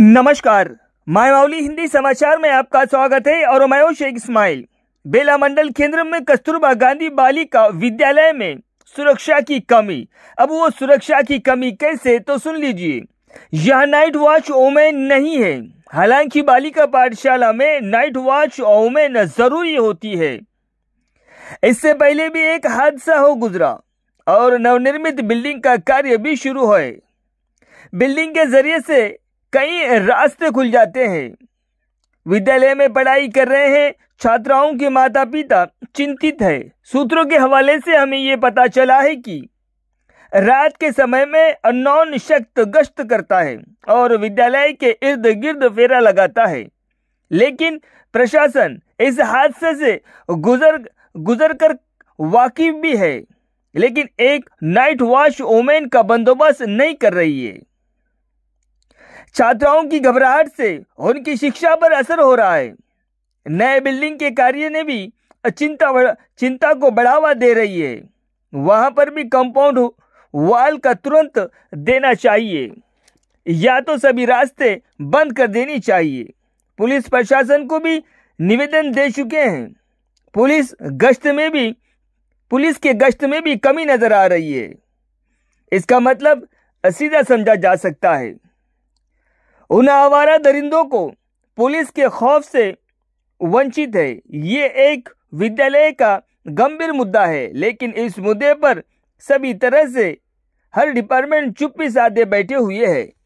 नमस्कार मायावली हिंदी समाचार में आपका स्वागत है और मैं शेख इस्माइल बेला मंडल केंद्र में कस्तूरबा गांधी बालिका विद्यालय में सुरक्षा की कमी अब वो सुरक्षा की कमी कैसे तो सुन लीजिए यह नाइट वॉच ओमेन नहीं है हालांकि बालिका पाठशाला में नाइट वॉच ओमेन जरूरी होती है इससे पहले भी एक हादसा हो गुजरा और नवनिर्मित बिल्डिंग का कार्य भी शुरू है बिल्डिंग के जरिए से कई रास्ते खुल जाते हैं विद्यालय में पढ़ाई कर रहे हैं छात्राओं के माता पिता चिंतित है सूत्रों के हवाले से हमें ये पता चला है कि रात के समय में अनौन शक्त गश्त करता है और विद्यालय के इर्द गिर्द फेरा लगाता है लेकिन प्रशासन इस हादसे से गुजर गुजर कर वाकिफ भी है लेकिन एक नाइट वॉच ओमेन का बंदोबस्त नहीं कर रही है छात्राओं की घबराहट से उनकी शिक्षा पर असर हो रहा है नए बिल्डिंग के कार्य ने भी चिंता चिंता को बढ़ावा दे रही है वहाँ पर भी कंपाउंड वॉल का तुरंत देना चाहिए या तो सभी रास्ते बंद कर देनी चाहिए पुलिस प्रशासन को भी निवेदन दे चुके हैं पुलिस गश्त में भी पुलिस के गश्त में भी कमी नज़र आ रही है इसका मतलब सीधा समझा जा सकता है उन आवारा दरिंदों को पुलिस के खौफ से वंचित है ये एक विद्यालय का गंभीर मुद्दा है लेकिन इस मुद्दे पर सभी तरह से हर डिपार्टमेंट चुप्पी साधे बैठे हुए है